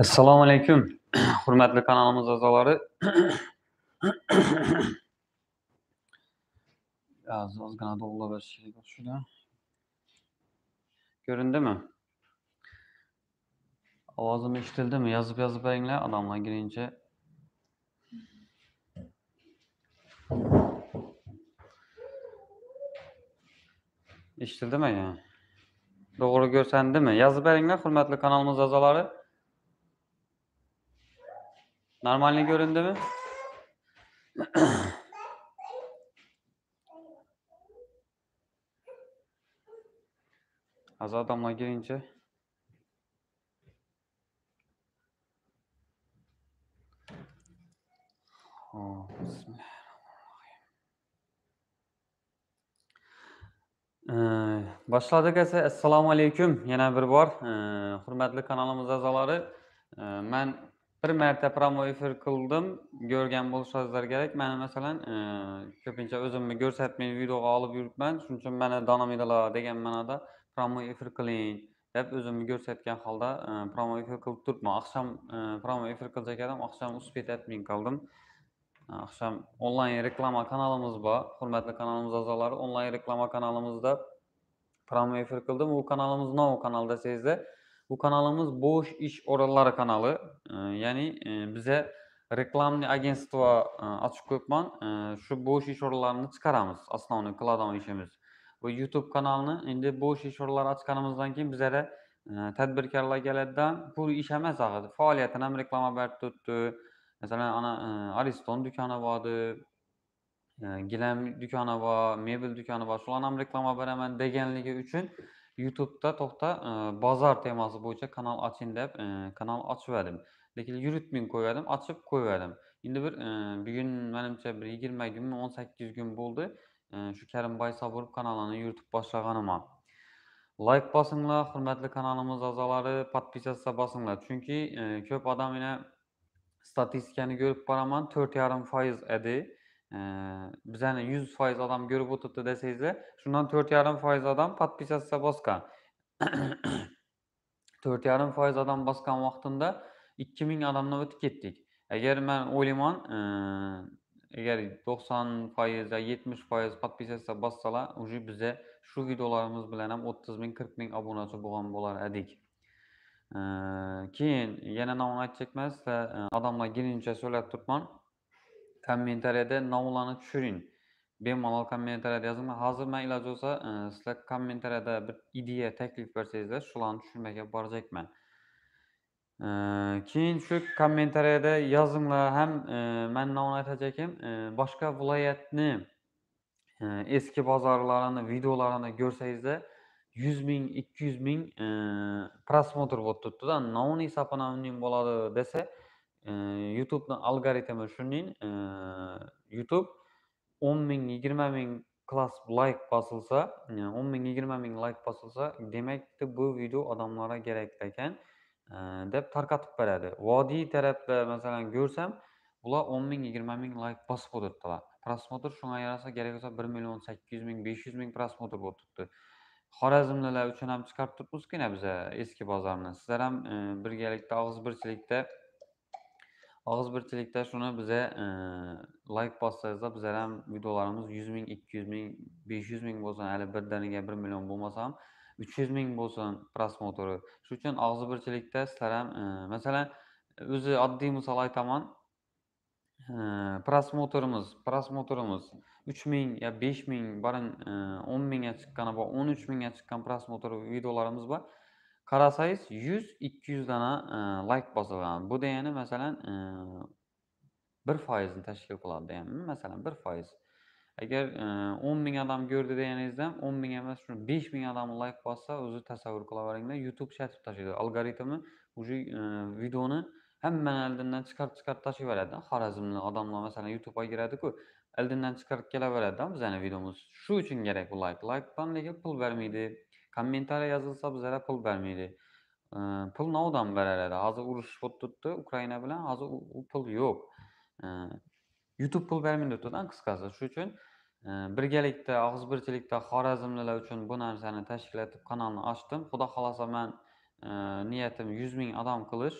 Assalamu alaikum, kanalımız azaları az assalomu alaykum hurmatli kanalimiz a'zolari ozgina do'g'irlab berishlik şey shuni ko'rindimi Yazıp eshitildimi yozib yozib beringlar odamlar kirincha eshitildimi aka to'g'ri mi? Yazıp beringlar hurmatli kanalımız azaları. Normaline göründü mü? Az adamla girince Oh, Bismillahirrahmanirrahim. Ee, başladık ise Esselamu Aleyküm. Yine bir var. Ee, hürmetli kanalımız azaları. Ee, ben bir marta promo efir qildim ko'rgan bo'lishlariz kerak mani masalan e, ko'pincha o'zimni ko'rsatmay videoga olib yuribman shuning uchun mana donomidalar degan ma'noda promo efir qiling deb o'zimni ko'rsatgan holda e, promo efir qilib turibman oqshom e, promo efir qilsak edim oqshom uspet admin qildim oqshom onlayn reklama kanalimiz bor hurmatli kanalimiz a'zolari onlayn reklama kanalimizda promo efir qildim u kanalimiz nov kanal desangizlar Bu kanalımız Boş İş Oraları kanalı. E, yani e, bize reklamlı agentstva e, açık koyup e, şu Boş İş Oralarını çıkaramız. Aslında onu kıladan işimiz. Bu YouTube kanalını şimdi Boş İş Oraları açıkanımızdan keyin bize de e, tadbirkorlar keladidan pul ish emas axir faoliyatini ham reklama berib Mesela masalan ana e, ariston do'koni bordi e, gilam do'koni bor mebel do'koni şu an ham reklama hemen deganligi uchun YouTube'da toxta ıı, e, bazar teması boyunca kanal açın deyip e, kanal açıverdim. Dekil yürütmeyi koyverdim, açıp koyverdim. İndi bir, e, bir gün benimce bir 20 gün 18 gün buldu. Iı, şu Kerim Bay Saburup kanalını YouTube başlayanıma. Like basınla, hürmetli kanalımız azaları, patpisesine basınla. Çünkü ıı, köp adam yine statistikini görüp paraman 4,5 faiz edi. bizani yuz foiz odam ko'rib o'tiribdi desangizlar shundan to'rt yarim foiz odam подписаться bosgan to'rt yarim foiz odam bosgan vaqtimda ikki ming odamdan o'tib ketdik agar man o'ylayman agar to'qson foiz yetmish foiz подписаться bossalar уже biza shu videolarimiz bilan ham o'ttiz ming qirq ming obunachi bo'lgan bo'lar edik keyin yana namun aytsak emas odamlar girincha so'rab turibman kommentariyada nomlarni tushiring bemalol kommentariyada yozinglar hozir man iloji bo'lsa e, sizlar kommentariyada bir ideya taklif bersangizlar shularni tushirmaga borajakman e, keyin shu kommentariyada yozinglar ham e, man nomini aytajak ekan boshqa viloyatni eski bozorlarini videolarini ko'rsangizlar yuz ming ikki yuz ming prosmotr bo'lib turibdida noni bo'ladi desa youtubeni algoritmi shuning youtube o'n ming yigirma ming klass layk bosilsa o'n ming yigirma ming layk bosilsa demakki bu video odamlarga kerak ekan deb tarqatib beradi vodiy tarafda masalan ko'rsam bular o'n ming yigirma ming layk bosib o'tiribdilar prosmotr shunga yarasa kerak bo'lsa bir million sakkiz yuz ming besh yuz ming prosmotr bo'lib turibdi xorazmlilar uchun ham chiqarib turibmizku biza eski bozorni sizlar ham birgalikda og'iz birchilikda og'iz birchilikda shuni biza e, layk bossangizlar bizlar ham videolarimiz yuz ming ikki yuz ming besh yuz ming bo'lsin hali birdaniga bir million bo'lmasa ham uch yuz ming bo'lsin просмотri shuning uchun og'izbirchilikda sizlar ham e, masalan o'zi oddiy misol aytaman просмотрimiz e, просмотрimiz uch ming yo besh ming barin o'n mingga chiqqan bor o'n uch mingga chiqqan просмотр videolarimiz bor qarasangiz yuz ikki yuz dona like bosilgan bu degani masalan bir foizni tashkil qiladi deganmi masalan bir foiz agar o'n ming odam ko'rdi deganingizda ham o'n ming emas shu besh ming odam like bossa o'zi tasavvur qilaveringlar youtube shatib tashlaydi algoritmi уже videoni hammani oldindan chiqarib chiqarib tashlab yuboradi xorazmni odamlar masalan youtubega kiradiku oldindan chiqarib kelaveradida bizani videomiz shu uchun kerak bu layk laykdan lekin pul bermaydi kommentariya yozilsa bizlara pul bermaydi pul novdan beriladi hozir urush bo'lib turibdi ukraina bilan hozir u pul yo'q youtube pul bermaydi deyaptida qisqasi shuning uchun e, birgalikda og'izbirchilikda xorazmliklar uchun bu narsani tashkil etib kanalni ochdim xudo xohlasa man e, niyatim yuz ming odam qilish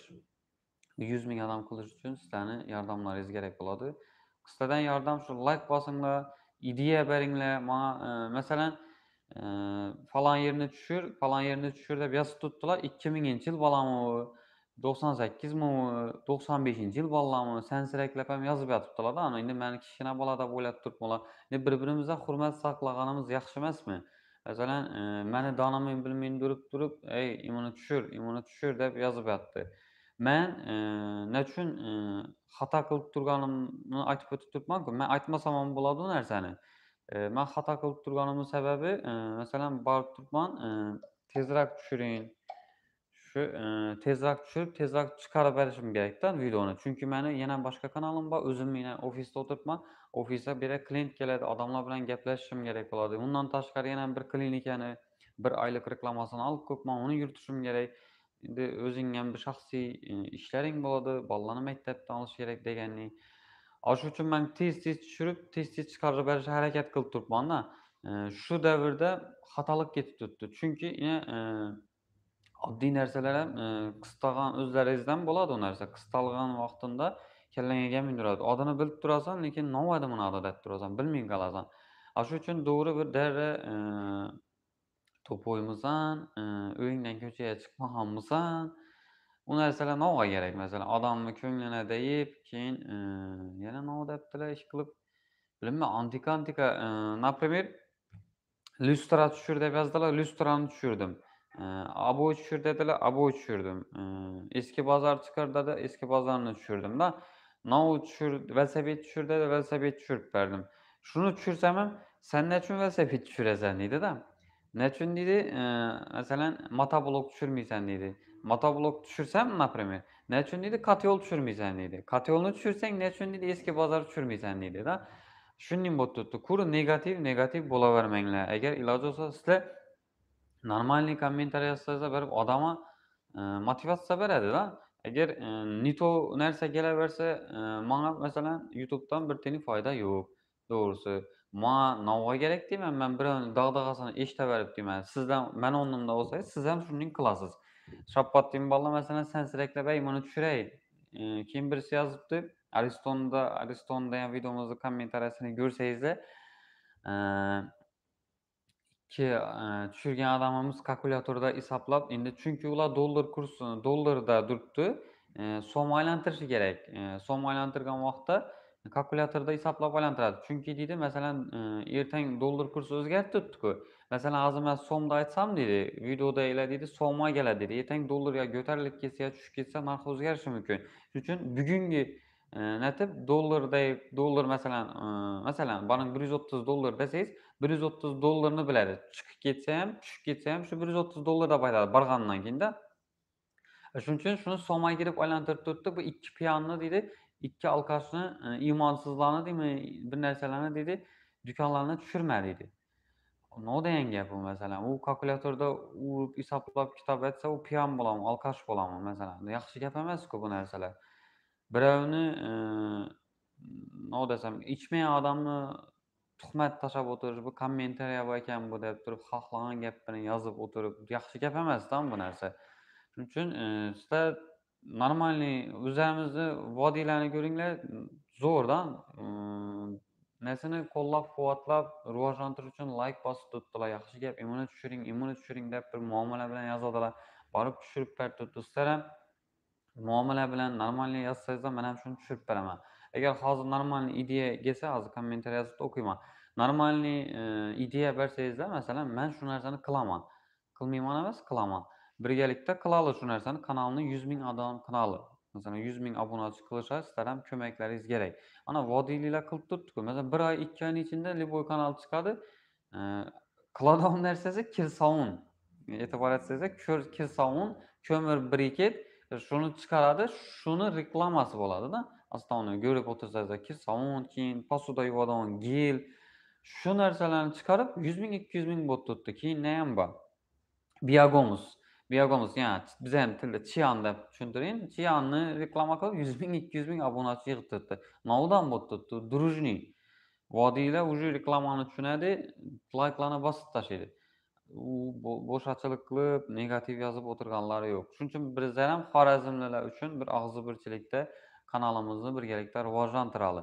yuz ming odam qilish uchun sizlarni yordamlaringiz kerak bo'ladi qisqadan yordam shu layk bosinglar ideya beringlar man e, masalan e, falan yerinə düşür, falan yerinə düşür də biraz tutdular. 2000-ci il balamı, 98 mi, 95-ci il balamı, sən sirəkləyəm yazıb yatdılar da. İndi məni kişinə bala da boylab tutmalar. İndi bir-birimizə hörmət saxlağanımız yaxşı emasmı? Məsələn, e, məni danamayın bilməyin durub durub, ey imunu düşür, imunu düşür də yazıb yatdı. Mən e, nə üçün e, xata qılıb durğanımı aytıb ötüb durmam ki? Mən aytmasam buladı nərsəni. man xato qilib turganimni sababi masalan bar turibman tezroq tushiring shu tezroq tushirib tezroq chiqarib berishim kerakda videoni chunki mani yana boshqa kanalim bor o'zimni yana ofisda o'tiribman ofisda bu klient keladi odamlar bilan gaplashishim kerak bo'ladi undan tashqari yana bir klinikani bir oylik reklamasını olib qo'yibman uni yuritishim kerak endi o'zing ham bir shaxsiy ishlaring bo'ladi bolalarni maktabdan olish kerak deganning shu uchun man tez tez tushirib tez tez chiqarib berishga harakat qilib turibmanda shu davrda xatolik ketib turibdi chunki oddiy narsalar ham qistag'an o'zlaringizdan bo'ladi u narsa qistalgan vaqtimda kallangga ham mindiradi odini bilib turasan lekin novadi buni deb turasan bilmay qolasan ana shu uchun to'g'ri bir darra to'p o'ynamasan o'yingdan ko'chaga chiqmaganmisan Buna məsələn nə oğa gerek Məsələn, adamı köngənə deyib, keyin e, yana nə deyibdilar, iş qılıb. Bilmə, antika antika, e, например, lustra tushir deb yozdilar, lustrani tushirdim. E, abo tushir dedilar, abo tushirdim. E, eski bozor chiqar dedi, eski bozorni tushirdim da. Nav tushir, velosiped tushir dedi, velosiped tushirib verdim. Şunu tushirsam ham, sen ne uchun velosiped tushirasan deydi-da. Ne uchun deydi? E, masalan, motoblok tushirmaysan deydi. Motoblok düşürsem ne napremi. Ne üçün dedi? Katyol düşürmeyeceğim dedi. Katyolunu düşürsen ne üçün dedi? Eski bozor düşürmeyeceğim dedi da. Şunning bo'lib tuttu. Kuru negatif, negativ negativ bo'lavermanglar. Agar iloji bo'lsa sizlar normalniy kommentariya yozsangizlar baribir odamni e, motivatsiya beradi-da. Agar e, nito narsa kelaversa, menga mesela YouTubedan bir tini foyda yo'q. To'g'risi, menga navva kerak deyman, men bir dag'dag'asini eshitaverib deyman. Sizdan Sizden, ben bo'lsangiz, siz sizden shunday qilasiz. shopotning bola masalan sansiraklab imuni tushiray keyin birisi yozibdi aristonda aristonda ham videomizni kommentariyasini ko'rsangizlar ikki tushirgan e, odamimiz kalkulyatorda hisoblab endi chunki ular dollar kursi dollarda turibdi so'mga aylantirishi kerak so'mga aylantirgan vaqtda kalkulyatorda hisoblab aylantiradi chunki deydi masalan e, ertang dollar kursi o'zgarib turibdiku Mesela ağzım mən Somdaytsam dedi, videoda elə dedi, Soma gələ dedi. Yetən dollarga ko'tarilib ketsa, tushib ketsa narx o'zgarishi mumkin. Shuning uchun bugungi e, netib dollarda dollar masalan, masalan, e, bana 130 dollar desangiz, 130 dollarni biladi. Chiqib ketsa ham, tushib ketsa ham shu 130 dollarda baytadi borgandan keyin-da. Shuning e, uchun shuni Soma girip aylantirib turdi. Bu ikki piyonni dedi, ikki alqashni, iymonsizlarni mi, bir narsalarni dedi, dükkanlarına tushirma dedi. nodayan degan gap masalan u kalkulyatorda urib hisoblab kitob aytsa u piyon bo'ladimi alkash bo'ladimi masalan yaxshi gap emasku bu narsalar birovni nima desam ichmagan odamni tuhmat tashlab o'tirish bu kommentariya ekan bu deb turib xohlagan gapini yozib o'tirib yaxshi gap emasda bu narsa shuning uchun sizlar нормальный o'zlarimizni vodiylarni ko'ringlar zo'rda narsani qo'llab quvvatlab rivojlantirish uchun layk bosib turibdilar yaxshi gap imuni tushiring imuni tushiring deb bir muomala bilan yozadilar borib tushirib berib turibdi ham muomala bilan normalniy yozsangizlar man ham shuni tushirib beraman agar hozir normalniy ideya kelsa hozir kommentariy yozib o'qiyman normalniy e, ideya bersangizlar masalan man shu narsani qilaman qilmayman emas qilaman birgalikda qilali shu narsani kanalni yuz ming odam kanali masalan yuz ming obunachi sizlar ham ko'maklaringiz kerak ana vodiyliklar qilib turibdiku masalan bir oy ikki oyni ichida любой kanal chiqadi qiladigan narsasi kir sovun e'tibor etsangiz kir sovun ko'mir briket e, shuni chiqaradi shuni reklamasi bo'ladida основной ko'rib o'tirsangizlar kir sovun keyin posuda yuvadigan gel shu narsalarni chiqarib yuz ming ikki yuz ming bo'lib turibdi keyin ham bor biagomus buyog'imiz yani biza ham tilda chian deb tushuntiring chianni reklama qilib yuz ming ikki yuz ming obunachi yig'dirdi novudan bo'libdi дружный vodiylar уже reklamani tushunadi layklarni bosib tashlaydi u bo'shachilik qilib negativ yozib o'tirganlari yo'q shuning uchun bizlar ham xorazmlilar uchun bir og'zibirchilikda kanalimizni birgalikda rivojlantirali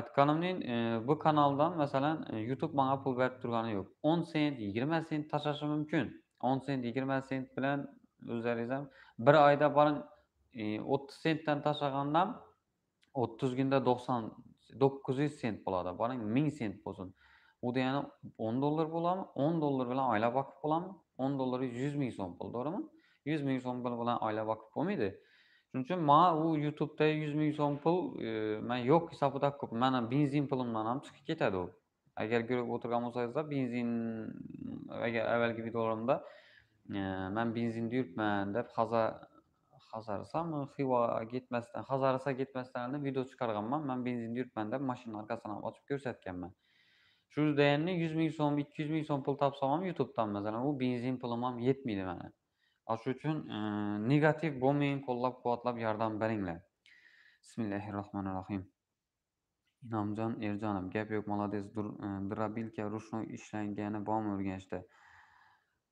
aytganimning e, bu kanaldan masalan youtube manga pul berib turgani yo'q 10 sent 20 sent tashlashi mumkin o'n sent yigirma sent bilan o'zlariz ham bir oyda boring e, o'ttiz sentdan tashlaganda ham o'ttiz kunda to'qson to'qqiz yuz sent bo'ladi boring ming sent bo'lsin u degani o'n dollar bo'ladimi o'n dollar bilan oila boqib bo'ladimi o'n dollar yuz ming so'm bo'ldi to'g'rimi yuz ming so'm pul bilan oila boqib bo'lmaydi shuning uchun man u youtubeda yuz ming so'm pul e, man yo'q hisobida qilib mani benzin pulimdan ham chiqib ketadi u agar ko'rib o'tirgan bo'lsangizlar benzin agar avvalgi videolarimda e, man benzinda yuribman deb haza hazarisami xivaga ketmasdan hazarisa ketmasdan video chiqarganman man benzinda yuribman deb mashinani orqasidan ochib ko'rsatganman shu judayamni yuz ming so'm ikki yuz ming so'm pul topsam ham youtubedan masalan u benzin pulim ham yetmaydi mana shu uchun e, negativ bo'lmang qo'llab quvvatlab yordam beringlar bismillahi rohmanir rohim inomjon erjonov gap yo'q молодец e, drabilka rushnoy ishlangani bormi o'rganishda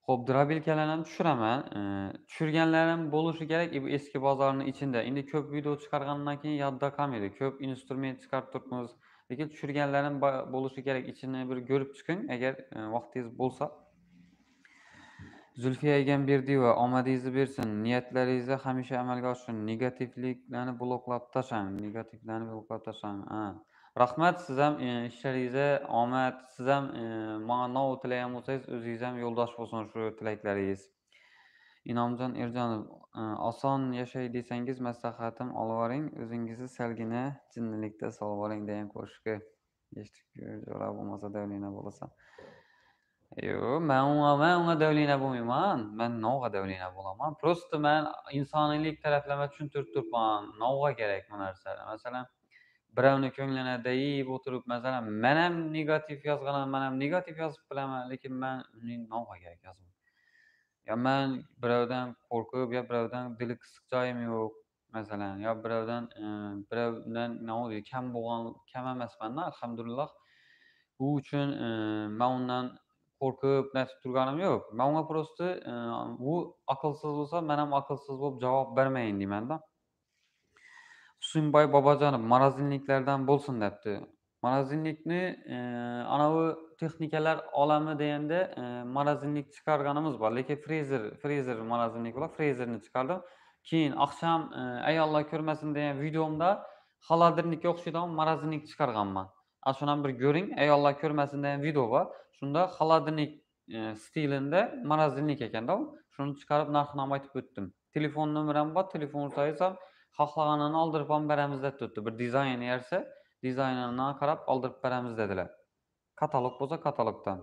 ho'p drabilkalarni ham tushiraman e, tushirganlarim bo'lishi kerak bu eski bozorni ichida endi ko'p video chiqargandan keyin yodda qolmaydi ko'p instrument chiqarib turibmiz lekin tushirganlarim bo'lishi kerak ichini bir ko'rib chiqing agar e, vaqtingiz bo'lsa zulfiya egamberdiyeva omadingizni bersin niyatlaringizni hamisha amalga oshirin negativliklarni bloklab tashlang negativlarni bloklab tashlang rahmat siz ham e, ishlaringizda omad siz ham e, mano tilagan bo'lsangiz o'zingiz ham yo'ldosh bo'lsin shu tilaklaringiz inomjon erjonov e, oson yashay desangiz maslahatim olvoring o'zingizni salgina jinnilikda solib oling degan qo'shiqni eshitib bo'lmasa davlina bo'lasan yo'q man man unga davlina bo'lmayman man novga davlina bo'laman просто man insoniylik taraflama tushuntirib turibman novga kerak bu narsa masalan birovni ko'nglini deyib o'tirib masalan man ham negativ yozganman man ham negativ yozib bilaman lekin man nomiga yozdim yo man birovdan qo'rqib yo birovdan dili qisiq joyim yo'q masalan yo birovdan e, birovdan nima deydi kam bo'lgan kam emasmanda alhamdulillah u uchun e, man undan qo'rqib nasib turganim yo'q man unga просто e, u aqlsiz bo'lsa man ham aqlsiz bo'lib javob bermayin deymanda Suyunbay Bobojonov marozinliklardan bo'lsin debdi Marazinlikni e, anavi texnikalar olami deganda e, marazinlik chiqarganimiz bor lekin frezer frezer marazinlik bor frezerni chiqardim keyin oqsham e, ayollar ko'rmasin degan videomda xaladirnikka o'xshaydigan marazinlik chiqarganman ana shuni ham bir ko'ring ayollar ko'rmasin degan video bor shunda xaladirnik e, stilinda marazinlik ekanda shuni chiqarib narxini ham aytib o'tdim telefon nomerim bor telefon ursangiz ham xohlaganini oldirib ham beramiz deb turibdi bir dizayn yarsa dizaynini qarab oldirib beramiz dedilar katalog bo'lsa katalogdan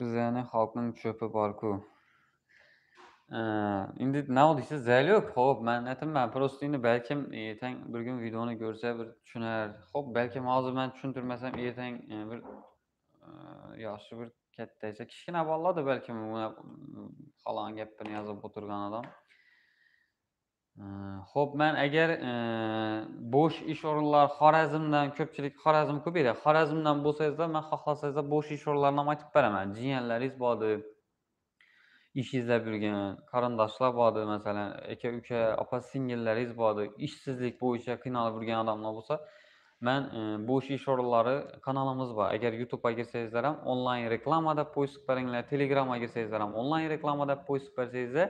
bizani xalqning cho'pi borku endi nima deysiz zalyub ho'p man aytaman просто endi balkim ertang bir kun videoni ko'rsa bir tushunar ho'p balkim hozir man tushuntirmasam ertang e, bir e, yoshi bir katta esa kichkina bolalarda balkim falon gapini yozib o'tirgan odam ho'p man agar e, bo'sh ish o'rinlari xorazmdan ko'pchilik xorazm ko'p xorazmdan bo'lsangizda man xohlasangizlar bo'sh ish o'rinlarini ham aytib beraman jiyanlaringiz deb ish izlab yurgan qarindoshlar bordi masalan aka uka opa singillaringiz bordi ishsizlik bo'yicha qiynalib yurgan odamlar bo'lsa man bu ish sho'rlari kanalimiz bor agar youtubega kirsangizlar ham onlayn reklama deb поиск qilinglar telegramga kirsangizlar ham onlayn reklama deb поиск qilsangizlar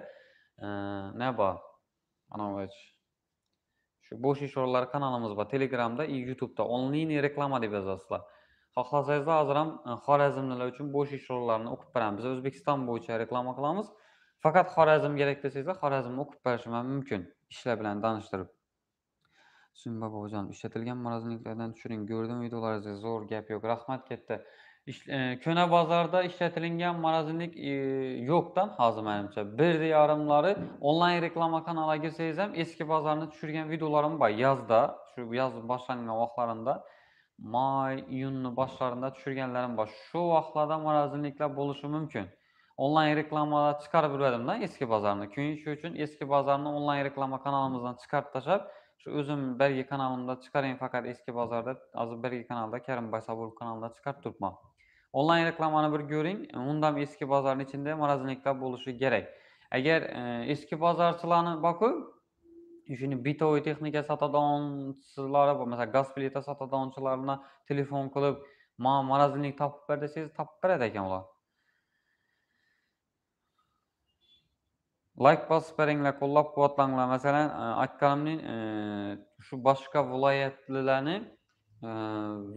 nima bor anavi shu bo'sh ish o'rinlari kanalimiz bor telegramda youtubeda onlayn reklama deb yozasizlar xohlasangizlar da ham xorazmlilar uchun bo'sh ish o'rinlarini o'qib beramiz biz o'zbekiston bo'yicha reklama qilamiz faqat xorazm kerak desangizlar xorazmni o'qib berishim mümkün. mumkin ishlar bilan Sumba bobojon ishlatilgan maroziliklardan tushiring ko'rdim videolaringizni zo'r gap yo'q rahmat katta e, ko'na bozorda ishlatilingan marozilik e, yo'qdan hozir manimcha bir yarimlari onlayn reklama kanaliga kirsangiz ham eski bozorni tushirgan videolarim bor yozda shu yoz boshlangan vaqtlarida may iyunni boshlarida tushirganlarim bor shu vaqtlarda maroziliklar bo'lishi mumkin onlayn reklamalar chiqarib yuradimda eski bozorni keyin shu uchun eski bozorni onlayn reklama kanalimizdan chiqarib tashlab Şu özüm belge kanalımda çıkarayım faqat eski bazarda azı belge kanalda Kerim sabulov kanalda chiqarib durma. onlayn reklamanı bir ko'ring e, undan eski içinde marazinlikle buluşu gerek. Eğer agar e, eski bozorchilarni boku shuni bitoviy texnika sotadiganchilari mesela gaz plita sotadiganchilarni telefon qilib ma marazinlik topib verdiyseniz tapıp verdiyken beradi Like basberingle qo'llab quvvatlaninglar. E, Masalan, e, aytganimning shu boshqa viloyatlilarni e,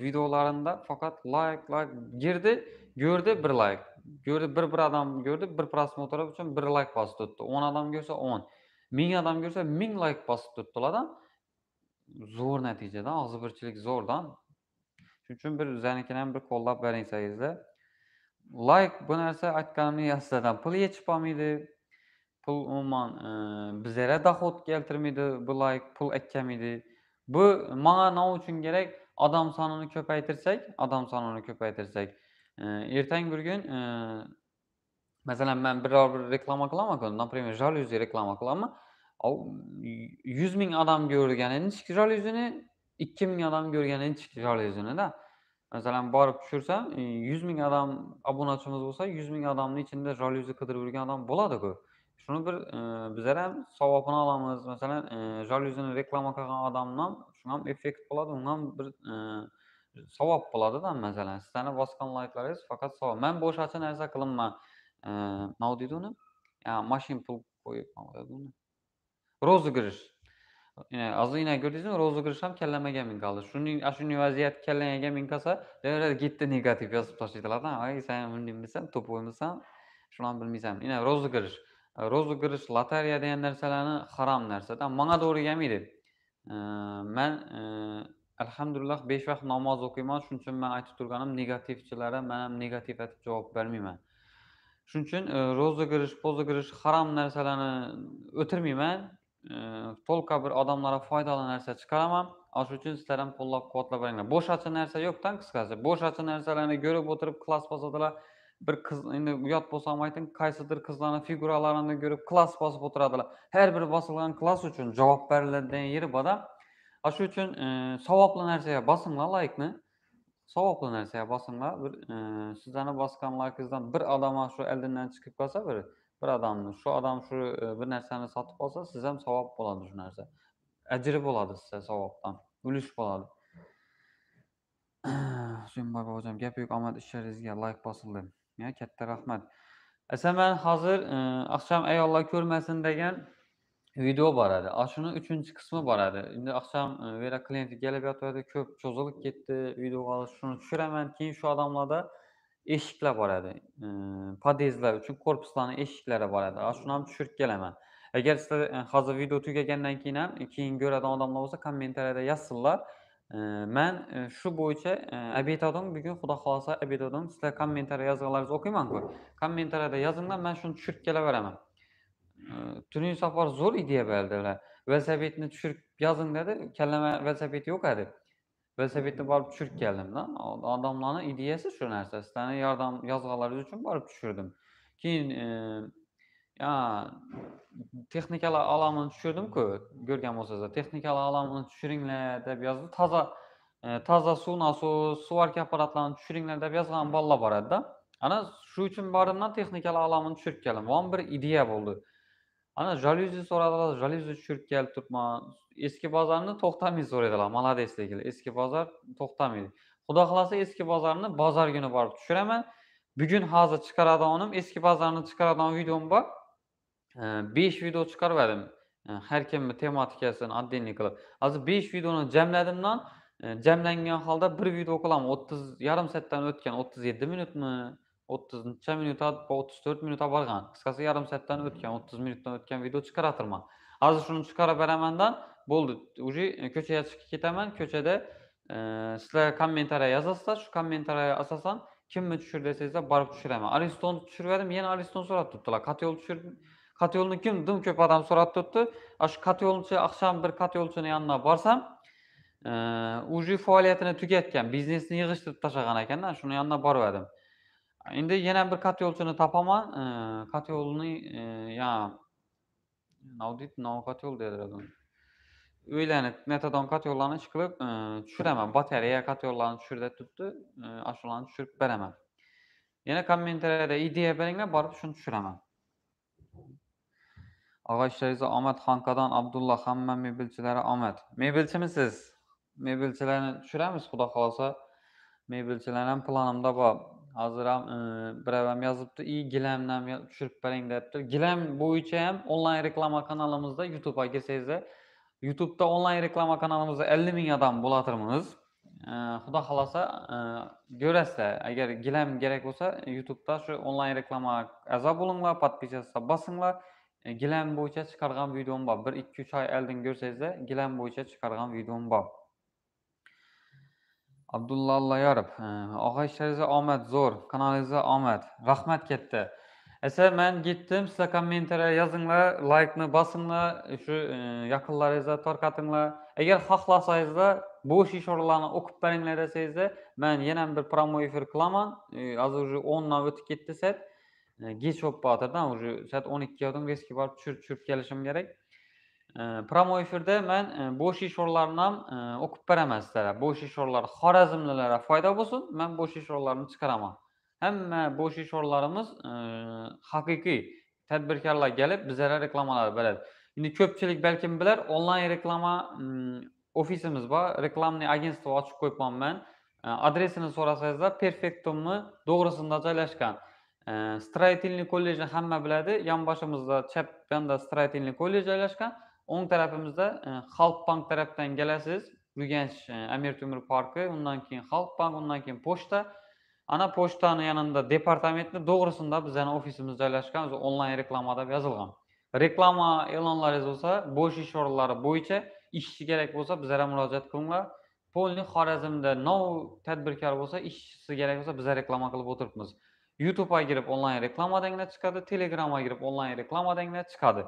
videolarında fakat like like girdi, gördü bir like, gördü bir bir odam ko'rdi, bir motoru için bir like bosib turdi. 10 odam ko'rsa 10, 1000 odam ko'rsa 1000 like bosib turdilar-da. Zo'r natijadan, og'zibirchilik zo'rdan. çünkü uchun bir o'zanikini bir bir qo'llab beringsizlar. Like bu narsa aytganimni yasadan pul yetishib qolmaydi. pul umuman bizlarga dohod keltirmaydi bu like pul aytkamaydi bu manga nima uchun kerak odam sonini ko'paytirsak odam sonini ko'paytirsak ertangi bir kun masalan man biror bir reklama qilamaku например жалюзи reklama qilaman yuz ming odam ko'rganini жалюзini ikki ming odam ko'rganini жалюзинida masalan borib tushirsam yuz ming odam obunachimiz bo'lsa yuz ming odamni ichida жалюзи qidirib yurgan odam bo'ladiku şunu bir bizlar hani ham savobini olamiz masalan жалюзini reklama bir odamdan shuni ham effekt bo'ladi uni ham bir savob bo'ladida masalan sizlarni bosgan layklaringiz faqat savob man bo'shhacha narsa qilinman nima deydi uni mashin pul qo'yib розыгрыш ozgina rozu розыгрыш ham kallamaga ming qoldi şu shunday vaziyat kallaga ming qolsa gitti negativ yozib tashladilar ay san bunday bilsan to'po'ymisan shuni yine rozu rozыгрыш ro'zg'irish lotereya degan narsalarni harom narsada manga to'g'ri kelmaydi man alhamdulillah besh vaqt namoz o'qiyman shuning uchun man aytib turganim negativchilara man ham negativ aytib javob bermayman shuning uchun ro'za kirish po'za kirish harom narsalarni o'tirmayman to'lka bir odamlarga foydali narsa chiqaraman ana shuning uchun sizlar ham qo'llab quvvatlab boringlar bo'shachchi narsa yo'qdan qisqasi bo'shachchi narsalarni ko'rib o'tirib klass bosadilar bir qiz endi uyat bo'lsa ham ayting qaysidir qizlarni figuralarini ko'rib klass bosib o'tiradilar har bir bosilgan klass uchun javob beriladigan yeri borda ana shu uchun e, savobli narsaga bosinglar laykni savobli narsaga bosinglar bir e, sizlarni bosganlaringizdan bir odam shu eldindan chiqib qolsa bir bir odamni shu odam shu e, bir narsani sotib olsa siz ham savob bo'ladi shu narsa ajri bo'ladi sizga savobdan ulush bo'ladi Hüseyin Baba hocam gap yo'q omad ishlaringizga layk like bosildi ya katta rahmat esa man hozir e, oqshom ayollar ko'rmasin degan video boradi shuni uchinchi qismi boradi endi oqshom e, vera klienti kelib yotadi ko'p cho'zilib ketdi video hozir shuni tushiraman keyin shu odamlarda eshiklar boradi e, podezdlar uchun korpuslarni eshiklari boradi shuni ham tushirib kelaman agar sizlar hozir video tugagandan keyin ham keyin ko'radigan odamlar bo'lsa kommentariyada yozsinlar mən şu bo'yicha abetadon bugun xudo xohlasa abetadon sizlar kommentariya yozganlaringizni o'qiymanku kommentariyada yozinglar man shuni tushirib kelaveraman tungi safar zo'r ideya bo'ldilar velosipedni tushirib yozing dedi kallama velosiped yo'q deb velosipedni borib tushirib keldimda odamlarni ideyasi shu narsa sizlarni yordam yozganlaringiz uchun borib tushirdim keyin texnikalar olamini tushirdim-ku ko'rgan bo'lsangiz texnikalar olamini tushiringlar deb yozdi toza toza suv nasos suvarka apparatlarini tushiringlar deb yozgan bolalar bor edida ana shu uchun bordimdan texnikalar olamini tushirib keldim man bir ideya bo'ldi ana jalyuzi so'radilar jalyuzi tushirib kelib turibman eski bozorni to'xtamay so'raydilar молодец eski bozor to'xtamaydi xudo xohlasa eski bozorni bozor kuni borib tushiraman bugun hozir chiqaradiganim eski bozorni chiqaradigan videom bor 5 video çıxar verdim. Hər kim tematikasını addinli qılıb. Azı 5 videonu cəmlədim lan. Cəmlənən halda bir video qılam 30 yarım saatdan ötken 37 minut mu? 30 neçə minut 34 minut abarğan. Qısqası yarım saatdan ötken 30 minutdan ötken video çıxar atırma. Azı şunu çıxara bərəməndən boldu. Uji köçəyə çıxıb ketəmən. Köçədə ə, sizlər kommentariya yazasınız. Şu kommentariya asasan kim mi düşür deseniz de barıb düşürəmə. Ariston düşürmədim. Yenə Ariston sonra tutdular. Katyol düşürdüm. kat yolunu kim dim ko'p odam so'rab turibdi Aşı shu kat yo'lchi akşam bir kat yo'lchini yonına borsam уже e, faoliyatini tugatgan biznesni yig'ishtirib tashlagan şunu shuni bar verdim. endi yana bir kat yo'lchini topaman e, kat yo'lni e, nima deydi kat yo'l Öyle yani metadon kat yollarını çıkılıp qilib tushiraman batareya kat yo'llarni tushir deb turibdi ana shularni tushirib beraman yana kommentariyada ideya beringlar borib shuni tushiraman Ağaçlayıcı Ahmet Hankadan Abdullah Hamman mebelçileri Ahmet. Mebelçimisiz? Mebelçilerini düşürəmiz xuda xalasa. Mebelçilərin planımda var. Hazıram e, bir əvəm yazıbdı. İyi giləmdən düşürüb bərin deyibdi. Giləm bu üçəyəm online reklama kanalımızda YouTube'a girsəyiz də YouTube'da online reklama kanalımızda 50 min adam bulatırmınız. E, xuda xalasa e, görəsə, əgər giləm gərək olsa YouTube'da şu online reklama əza bulunlar, podpisiyasına basınla gilam bo'yicha chiqargan videom bor bir ikki uch oy oldin ko'rsangizda gilam bo'yicha chiqargan videom bor abdulla allayorov e, og'a ishlaringizga omad zo'r kanalingizga omad rahmat katta esa man ketdim sizlar kommentariya yozinglar laykni bosinglar e, shu e, yaqinlaringizga tarqatinglar agar xohlasangizlar bo'sh ish o'rinlarini o'qib beringlar desangizlar man yana bir promo efir qilaman hozir уже o'ndan o'tib ketdi sat gech bo'lib qolatirdan уже soat o'n ikkiga resga borib tushirib tushirib kelishim kerak promo efirda man bo'sh ishorlarni ham o'qib beraman sizlarga bo'sh ishorlar xorazmlilarga foyda bo'lsin man bo'sh ishorlarni chiqaraman hamma bo'sh ishorlarimiz haqiqiy tadbirkorlar kelib bizlarga reklamalar beradi endi ko'pchilik balkim bilar onlayn reklama ofisimiz bor reklamniy agentstvo ochib qo'yibman man adresini so'rasangizlar perfektumni to'g'risida joylashgan stroyatelniy э, kollejni hamma biladi yonboshimizda chap yonda stroyatelniy kollej joylashgan o'ng tarafimizda э, xalq bank tarafdan kelasiz urganch э, amir temur parki undan keyin xalq bank undan keyin pochta ana pochtani yonida departamentni to'g'risida bizani ofisimiz joylashgan o'zi onlayn reklamada yozilgan reklama e'lonlaringiz bo'lsa bo'sh ish o'rinlari bo'yicha ishchi kerak bo'lsa bizlarga murojaat qilinglar полный xorazmda nov tadbirkor bo'lsa ishchisi kerak bo'lsa biza reklama qilib o'tiribmiz YouTube'a kirib onlayn reklamadan chiqadi, Telegram'a kirib onlayn reklamadan chiqadi.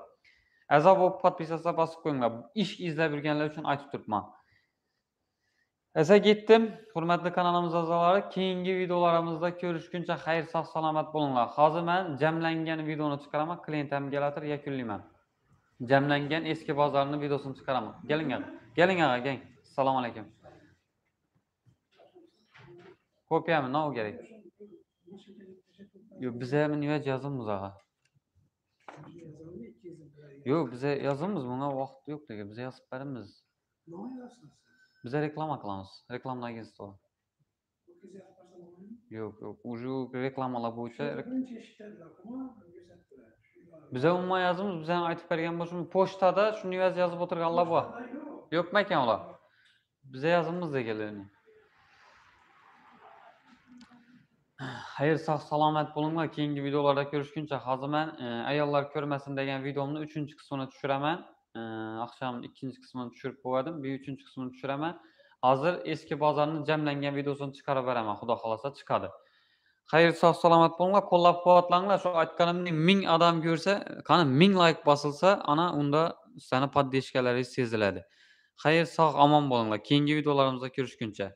Azob bo'lib podpisasiga bosib qo'yinglar. Ish izlab yurganlar uchun aytib turibman. Esa ketdim. Hurmatli kanalimiz a'zolari, keyingi videolarimizda ko'rishguncha xayr sog' salomat bo'linglar. Hozir men jamlangan videoni chiqaraman, klientam kelatir yakunlayman. Jamlangan eski bozorni videosini chiqaraman. Keling, keling ag'a, keling. Assalomu alaykum. Kopiyami, nima kerak? Yo, bize hemen üvəc yazılmır aha. Yo, bize yazılmaz buna vakt yok diye Bize yazıp verimiz. Ne yazsınız? Bize reklam aklamız. Reklamla gezdi o. Yok yok. Ucu reklamalar bu işe. Bize umma yazımız, bize aytib bergan bo'lsin. şu niye yaz yazib o'tirganlar bor. Yo'qmi ekan ola. Bize yazımız degani. Xayr, sog' salomat bo'linglar. Keyingi videolarda ko'rishguncha hozir men ayollar ko'rmasin degan videomni 3 qismini tushiraman. Oqshom 2 qismini tushirib qo'ydim, bu 3 qismini tushiraman. Hozir eski bozorni jamlangan videosini chiqarib beraman, xudo xolasa chiqadi. Xayr, sog' salomat bo'linglar, qo'llab-quvvatlanglar. Shu aytganimni 1000 odam ko'rsa, qani 1000 like bosilsa, ana unda sizlarni poddeshkalaringiz seziladi. Xayr, sog' omon bo'linglar. Keyingi videolarimizda ko'rishguncha.